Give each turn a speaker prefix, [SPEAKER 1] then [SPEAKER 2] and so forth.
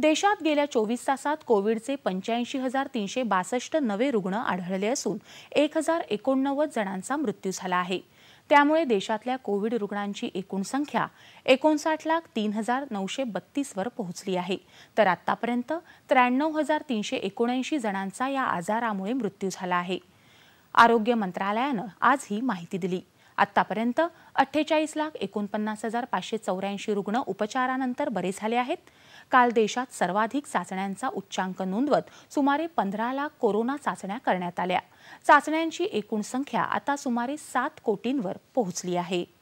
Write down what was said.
[SPEAKER 1] देशात गेल्या चोवीस तासात कोविडचे पंच्याऐंशी हजार तीनशे बासष्ट नवे रुग्ण आढळले असून एक हजार एकोणनव्वद जणांचा मृत्यू झाला आहे त्यामुळे देशातल्या कोविड रुग्णांची एकूण संख्या एकोणसाठ लाख तीन हजार नऊशे बत्तीसवर पोहोचली आहे तर आतापर्यंत त्र्याण्णव हजार तीनशे एकोणऐंशी जणांचा या आजारामुळे मृत्यू झाला आहे आरोग्य मंत्रालयानं आज ही माहिती दिली आत्तापर्यंत अठ्ठेचाळीस लाख एकोणपन्नास हजार पाचशे चौऱ्याऐंशी रुग्ण उपचारानंतर बरे झाले आहेत काल देशात सर्वाधिक चाचण्यांचा उच्चांक नोंदवत सुमारे पंधरा लाख कोरोना चाचण्या करण्यात आल्या चाचण्यांची एकूण संख्या आता सुमारे सात कोटींवर पोहोचली आहे